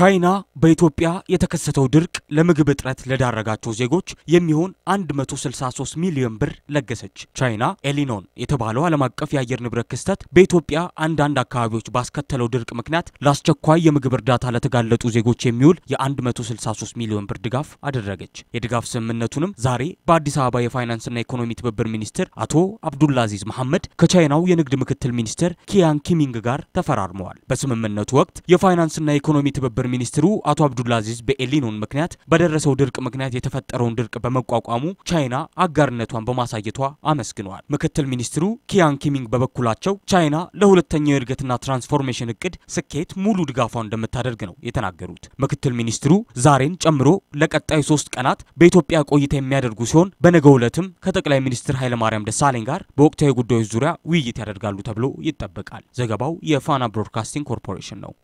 ቻይና በኢትዮጵያ የተከሰተው ድርቅ ለምግብ እጥረት ለዳረጋቸው ዜጎች የሚሆን 163 ሚሊዮን ብር ለገሰች። ቻይና ኤሊኖን የተባለው ዓለም አቀፍ የአየር ንብረት ክስተት በኢትዮጵያ አንዳንድ አካባቢዎች ባስከተለው ድርቅ ምክንያት ለአስቸኳይ የምግብ እርዳታ ለተጋለጡ ዜጎች የሚውል የ163 ሚሊዮን ብር ድጋፍ አደረገች። የድጋፍ ስምምነቱንም ዛሬ በአዲስ አበባ የፋይናንስና ኢኮኖሚ ትብብር ሚኒስትር አቶ አብዱላዚዝ መሐመድ ከቻይናው የንግድ ምክትል ሚኒስትር ኪያን ኪሚንግ ጋር ተፈራርመዋል። በስምምነቱ ወቅት የፋይናንስና ኢኮኖሚ ትብብር ሚኒስትሩ አቶ አብዱላ አዚዝ በኤሊኖን ምክንያት በደረሰው ድርቅ ምክንያት የተፈጠረውን ድርቅ በመቋቋሙ ቻይና አጋርነቷን በማሳየቷ አመስግነዋል። ምክትል ሚኒስትሩ ኪያን ኪሚንግ በበኩላቸው ቻይና ለሁለተኛው የእድገትና ትራንስፎርሜሽን እቅድ ስኬት ሙሉ ድጋፏ እንደምታደርግ ነው የተናገሩት። ምክትል ሚኒስትሩ ዛሬን ጨምሮ ለቀጣዩ ሶስት ቀናት በኢትዮጵያ ቆይታ የሚያደርጉ ሲሆን በነገው ዕለትም ከጠቅላይ ሚኒስትር ኃይለማርያም ደሳለኝ ጋር በወቅታዊ ጉዳዮች ዙሪያ ውይይት ያደርጋሉ ተብሎ ይጠበቃል። ዘገባው የፋና ብሮድካስቲንግ ኮርፖሬሽን ነው።